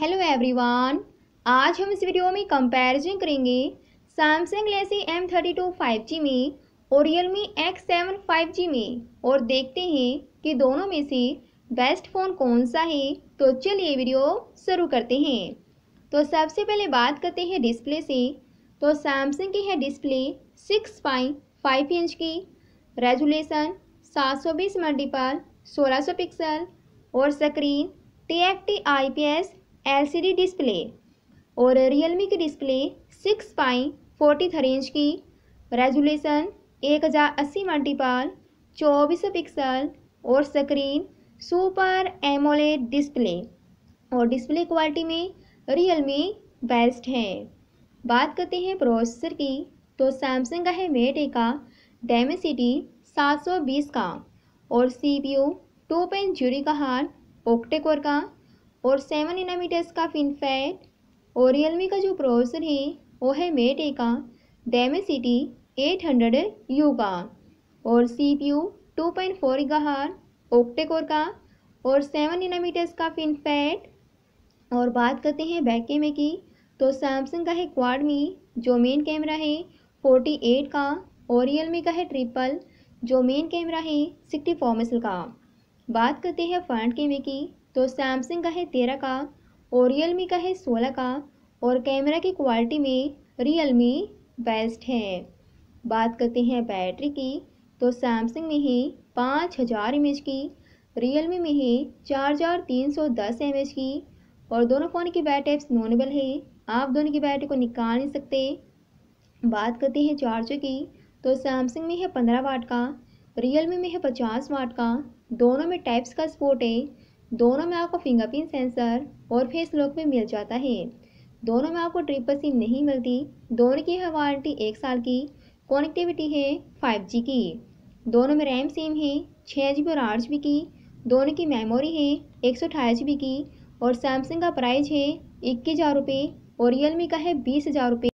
hello everyone आज हम इस वीडियो में कंपैरिजन करेंगे सैमसंग लेसी M thirty two five G में और Realme X seven five G में और देखते हैं कि दोनों में से बेस्ट फ़ोन कौन सा है तो चलिए वीडियो शुरू करते हैं तो सबसे पहले बात करते हैं डिस्प्ले से तो सैमसंग की है डिस्प्ले सिक्स फाइव इंच की रेजुलेशन सात सौ बीस मल्टीपल सोलह सौ पिक्सल और screen T F T I P S LCD display और रियलमी की डिस्प्ले सिक्स पाई फोर्टी थ्री इंच की रेजुलेशन एक हज़ार अस्सी मल्टीपाल चौबीस पिक्सल और स्क्रीन सुपर एमोलेड डिस्प्ले और डिस्प्ले क्वालिटी में रियलमी बेस्ट है बात करते हैं प्रोसेसर की तो सैमसंग का है मेटे का डेमेसिटी 720 का और सी पी यू टू पेन जूरी का हार ओक्टेकोर का और सेवन इनामीटर्स का फिनफेट और रियलमी का जो प्रोसेसर है वो है मेटे का Dimensity eight hundred U का और C P U two point four गहार ओक्टेकोर का और सेवन इनामीटर्स का फिनफैट और बात करते हैं बैक कैमरे की तो सैमसंग का है क्वाडमी जो मेन कैमरा है फोर्टी एट का और रियलमी का है ट्रिपल जो मेन कैमरा है सिक्सटी फोर मेसल का बात करते हैं फ्रंट कैमरे की तो सैमसंग का है तेरह का और रियल मी का है सोलह का और कैमरा की क्वालिटी में रियल मी बेस्ट है बात करते हैं बैटरी की तो सैमसंग में ही पाँच हज़ार एम की रियल मी में ही चार हज़ार तीन सौ दस एम की और दोनों फ़ोन की बैटरी एप्स नॉनेबल है आप दोनों की बैटरी को निकाल नहीं सकते बात करते हैं चार्जर की तो सैमसंग में है पंद्रह वाट का रियल मी में है पचास वाट का दोनों में टाइप्स का सपोर्ट है दोनों में आपको फिंगरप्रिंट सेंसर और फेस लॉक में मिल जाता है दोनों में आपको ट्रिपल सिम नहीं मिलती दोनों की है वारंटी एक साल की कनेक्टिविटी है फाइव जी की दोनों में रैम सेम है छः जी और आठ जी की दोनों की मेमोरी है एक सौ अठाईस जी की और सैमसंग का प्राइस है इक्कीस हज़ार रुपये और रियलमी का है बीस हज़ार रुपये